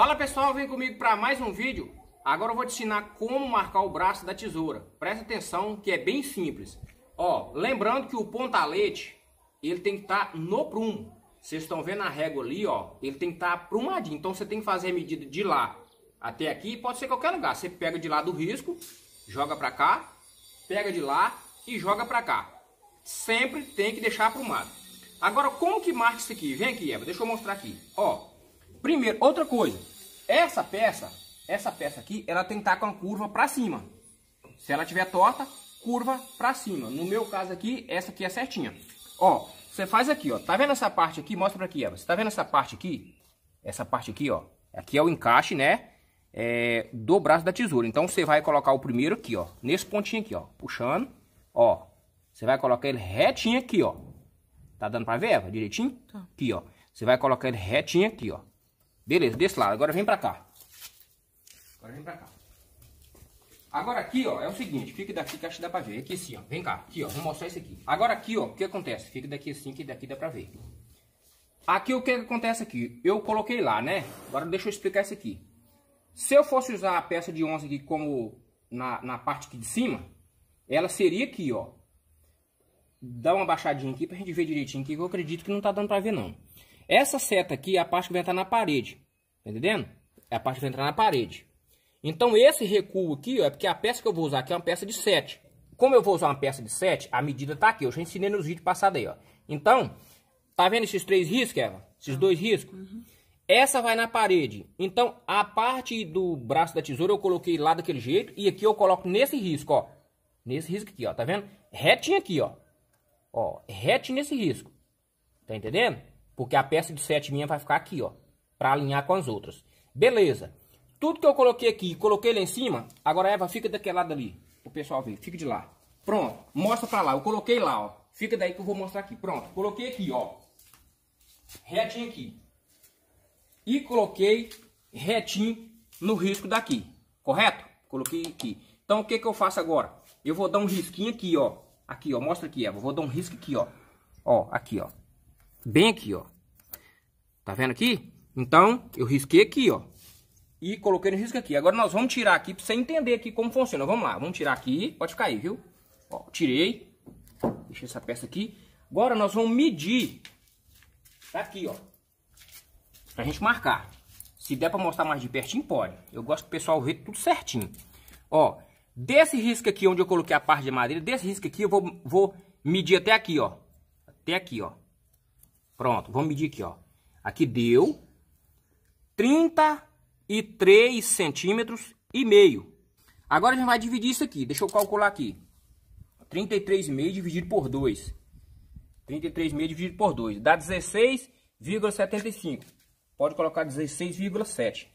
Fala pessoal, vem comigo para mais um vídeo. Agora eu vou te ensinar como marcar o braço da tesoura. Presta atenção que é bem simples. Ó, lembrando que o pontalete, ele tem que estar tá no prumo. Vocês estão vendo a régua ali, ó, ele tem que estar tá prumadinho. Então você tem que fazer a medida de lá até aqui, pode ser qualquer lugar. Você pega de lá do risco, joga para cá, pega de lá e joga para cá. Sempre tem que deixar aprumado. Agora, como que marca isso aqui? Vem aqui, Eva, deixa eu mostrar aqui. Ó, Primeiro, outra coisa. Essa peça, essa peça aqui, ela tem que estar com a curva para cima. Se ela tiver torta, curva para cima. No meu caso aqui, essa aqui é certinha. Ó, você faz aqui, ó. Tá vendo essa parte aqui? Mostra para aqui, Eva. Você tá vendo essa parte aqui? Essa parte aqui, ó. Aqui é o encaixe, né? É, do braço da tesoura. Então, você vai colocar o primeiro aqui, ó. Nesse pontinho aqui, ó. Puxando, ó. Você vai colocar ele retinho aqui, ó. Tá dando pra ver, Eva? Direitinho? Tá. Aqui, ó. Você vai colocar ele retinho aqui, ó. Beleza, desse lado. Agora vem pra cá. Agora vem pra cá. Agora aqui, ó, é o seguinte, fica daqui que acho que dá pra ver. Aqui assim, ó, vem cá, aqui, ó, vou mostrar isso aqui. Agora aqui, ó, o que acontece? Fica daqui assim que daqui dá pra ver. Aqui o que acontece aqui? Eu coloquei lá, né? Agora deixa eu explicar isso aqui. Se eu fosse usar a peça de 11 aqui como na, na parte aqui de cima, ela seria aqui, ó. Dá uma baixadinha aqui pra gente ver direitinho aqui, que eu acredito que não tá dando pra ver não. Essa seta aqui é a parte que vai entrar na parede. Tá entendendo? É a parte que vai entrar na parede. Então esse recuo aqui ó, é porque a peça que eu vou usar aqui é uma peça de 7. Como eu vou usar uma peça de 7, a medida tá aqui. Eu já ensinei nos vídeos passados aí. Ó. Então, tá vendo esses três riscos, Eva? Esses dois riscos? Uhum. Essa vai na parede. Então, a parte do braço da tesoura eu coloquei lá daquele jeito. E aqui eu coloco nesse risco, ó. Nesse risco aqui, ó. Tá vendo? Retinho aqui, ó. Ó, retinho nesse risco. Tá entendendo? Porque a peça de 7 minha vai ficar aqui, ó. Pra alinhar com as outras. Beleza. Tudo que eu coloquei aqui, coloquei lá em cima. Agora, Eva, fica daquele lado ali. O pessoal ver. Fica de lá. Pronto. Mostra pra lá. Eu coloquei lá, ó. Fica daí que eu vou mostrar aqui. Pronto. Coloquei aqui, ó. Retinho aqui. E coloquei retinho no risco daqui. Correto? Coloquei aqui. Então, o que que eu faço agora? Eu vou dar um risquinho aqui, ó. Aqui, ó. Mostra aqui, Eva. Eu vou dar um risco aqui, ó. Ó, aqui, ó. Bem aqui, ó. Tá vendo aqui? Então, eu risquei aqui, ó. E coloquei no risco aqui. Agora nós vamos tirar aqui pra você entender aqui como funciona. Vamos lá, vamos tirar aqui. Pode ficar aí, viu? Ó, tirei. Deixei essa peça aqui. Agora nós vamos medir. Tá aqui, ó. Pra gente marcar. Se der pra mostrar mais de pertinho, pode. Eu gosto que o pessoal vê tudo certinho. Ó, desse risco aqui, onde eu coloquei a parte de madeira, desse risco aqui, eu vou, vou medir até aqui, ó. Até aqui, ó. Pronto, vamos medir aqui, ó. Aqui deu 33 centímetros e meio. Agora a gente vai dividir isso aqui. Deixa eu calcular aqui. 33,5 dividido por 2. 33,5 dividido por 2. Dá 16,75. Pode colocar 16,7.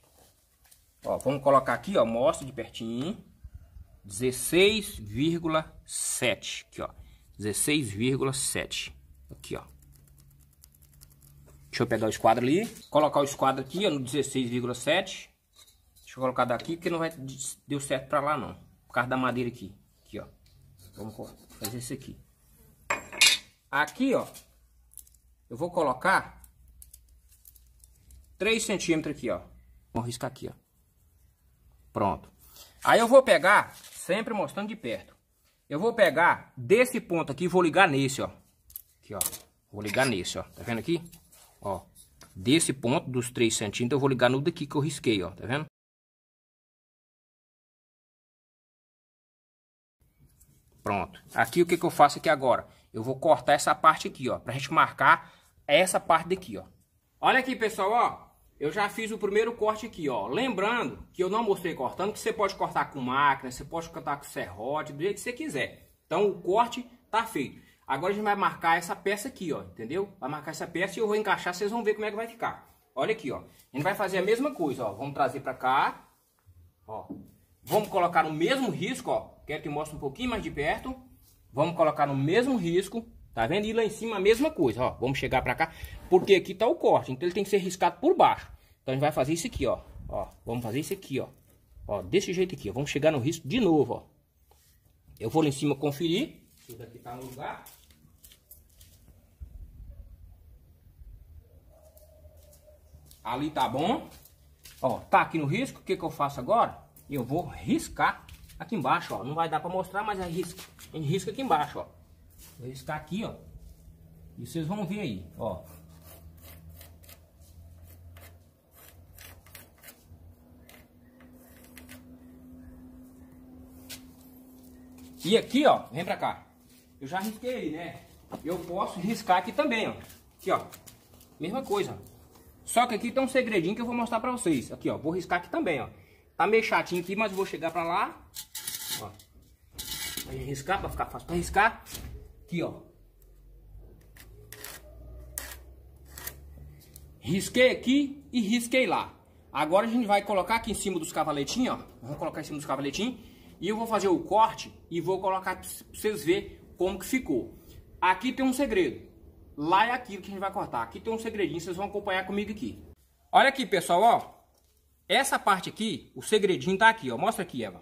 Ó, vamos colocar aqui, ó. Mostra de pertinho. 16,7. Aqui, ó. 16,7. Aqui, ó. Deixa eu pegar o esquadro ali. Colocar o esquadro aqui, ó, no 16,7. Deixa eu colocar daqui, porque não vai, deu certo pra lá não. Por causa da madeira aqui. Aqui, ó. Vamos fazer isso aqui. Aqui, ó. Eu vou colocar 3 centímetros aqui, ó. Vou riscar aqui, ó. Pronto. Aí eu vou pegar, sempre mostrando de perto. Eu vou pegar desse ponto aqui e vou ligar nesse, ó. Aqui, ó. Vou ligar nesse, ó. Tá vendo aqui? ó, desse ponto dos 3 centímetros, eu vou ligar no daqui que eu risquei, ó, tá vendo? Pronto. Aqui o que, que eu faço aqui agora? Eu vou cortar essa parte aqui, ó, pra gente marcar essa parte daqui, ó. Olha aqui, pessoal, ó. Eu já fiz o primeiro corte aqui, ó. Lembrando que eu não mostrei cortando, que você pode cortar com máquina, você pode cortar com serrote, do jeito que você quiser. Então o corte tá feito. Agora a gente vai marcar essa peça aqui, ó, entendeu? Vai marcar essa peça e eu vou encaixar, vocês vão ver como é que vai ficar. Olha aqui, ó. A gente vai fazer a mesma coisa, ó. Vamos trazer pra cá, ó. Vamos colocar no mesmo risco, ó. Quero que mostre um pouquinho mais de perto. Vamos colocar no mesmo risco, tá vendo? E lá em cima a mesma coisa, ó. Vamos chegar pra cá, porque aqui tá o corte. Então ele tem que ser riscado por baixo. Então a gente vai fazer isso aqui, ó. Ó, vamos fazer isso aqui, ó. Ó, desse jeito aqui, ó. Vamos chegar no risco de novo, ó. Eu vou lá em cima conferir. Sudah tá no lugar. Ali tá bom. Ó, tá aqui no risco. O que que eu faço agora? Eu vou riscar aqui embaixo, ó. Não vai dar pra mostrar, mas é risco. A gente risca aqui embaixo, ó. Vou riscar aqui, ó. E vocês vão ver aí, ó. E aqui, ó, vem pra cá. Eu já risquei né? Eu posso riscar aqui também, ó. Aqui, ó. Mesma coisa. Só que aqui tem um segredinho que eu vou mostrar pra vocês. Aqui, ó. Vou riscar aqui também, ó. Tá meio chatinho aqui, mas vou chegar pra lá. Ó. Vai riscar, pra ficar fácil pra riscar. Aqui, ó. Risquei aqui e risquei lá. Agora a gente vai colocar aqui em cima dos cavaletinhos, ó. Vamos colocar em cima dos cavaletinhos. E eu vou fazer o corte e vou colocar pra vocês verem como que ficou. Aqui tem um segredo. Lá é aquilo que a gente vai cortar. Aqui tem um segredinho, vocês vão acompanhar comigo aqui. Olha aqui, pessoal, ó. Essa parte aqui, o segredinho tá aqui, ó. Mostra aqui, Eva.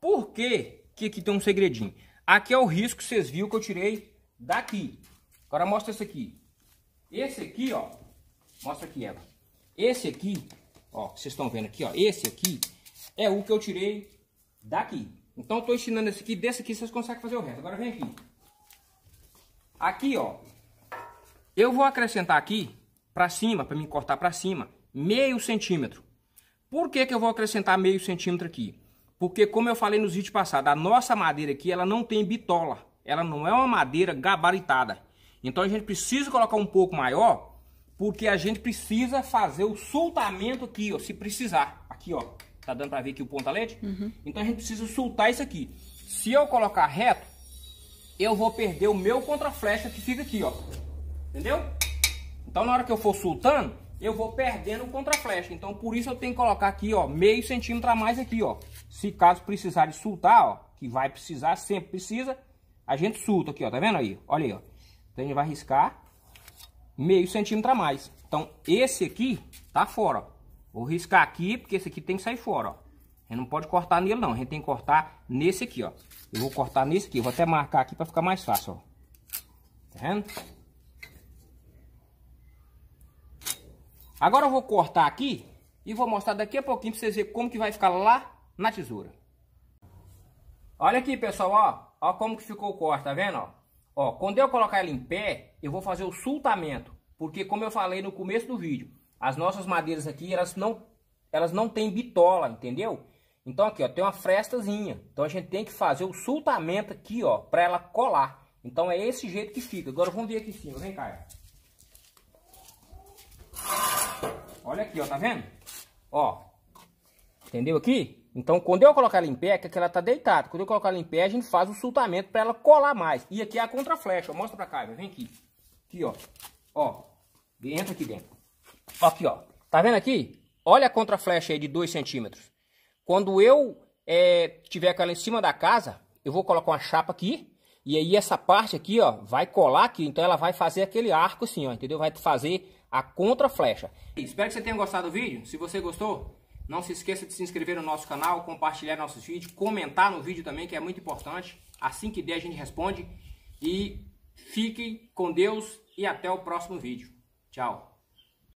Por que que aqui tem um segredinho? Aqui é o risco que vocês viram que eu tirei daqui. Agora mostra esse aqui. Esse aqui, ó. Mostra aqui, Eva. Esse aqui, ó. Vocês estão vendo aqui, ó. Esse aqui é o que eu tirei daqui. Então eu tô ensinando esse aqui, desse aqui vocês conseguem fazer o resto. Agora vem aqui. Aqui, ó. Eu vou acrescentar aqui, pra cima, pra mim cortar pra cima, meio centímetro. Por que que eu vou acrescentar meio centímetro aqui? Porque como eu falei nos vídeos passados, a nossa madeira aqui, ela não tem bitola. Ela não é uma madeira gabaritada. Então a gente precisa colocar um pouco maior, porque a gente precisa fazer o soltamento aqui, ó, se precisar. Aqui, ó. Tá dando para ver aqui o pontalete? Tá uhum. Então a gente precisa soltar isso aqui. Se eu colocar reto, eu vou perder o meu contra-flecha que fica aqui, ó. Entendeu? Então na hora que eu for soltando, eu vou perdendo o contra-flecha. Então por isso eu tenho que colocar aqui, ó, meio centímetro a mais aqui, ó. Se caso precisar de soltar, ó, que vai precisar, sempre precisa, a gente solta aqui, ó. Tá vendo aí? Olha aí, ó. Então a gente vai riscar meio centímetro a mais. Então esse aqui tá fora, ó. Vou riscar aqui, porque esse aqui tem que sair fora, ó. A gente não pode cortar nele, não. A gente tem que cortar nesse aqui, ó. Eu vou cortar nesse aqui. Vou até marcar aqui pra ficar mais fácil, ó. Tá vendo? Agora eu vou cortar aqui e vou mostrar daqui a pouquinho pra vocês verem como que vai ficar lá na tesoura. Olha aqui, pessoal, ó. Ó como que ficou o corte, tá vendo, ó? Ó, quando eu colocar ele em pé, eu vou fazer o sultamento. Porque como eu falei no começo do vídeo, as nossas madeiras aqui, elas não, elas não têm bitola, entendeu? Então aqui, ó, tem uma frestazinha. Então a gente tem que fazer o sultamento aqui, ó, para ela colar. Então é esse jeito que fica. Agora vamos ver aqui em cima. Vem cá. Olha aqui, ó, tá vendo? Ó. Entendeu aqui? Então quando eu colocar ela em pé, que, é que ela tá deitada. Quando eu colocar ela em pé, a gente faz o sultamento para ela colar mais. E aqui é a contra ó. Mostra pra cá, vem aqui. Aqui, ó. Ó. Entra aqui dentro. Aqui, ó. Tá vendo aqui? Olha a contra-flecha aí de 2 centímetros. Quando eu é, tiver com ela em cima da casa, eu vou colocar uma chapa aqui. E aí essa parte aqui, ó, vai colar aqui. Então ela vai fazer aquele arco assim, ó, entendeu? Vai fazer a contra flecha Espero que você tenha gostado do vídeo. Se você gostou, não se esqueça de se inscrever no nosso canal, compartilhar nossos vídeos, comentar no vídeo também, que é muito importante. Assim que der, a gente responde. E fiquem com Deus e até o próximo vídeo. Tchau.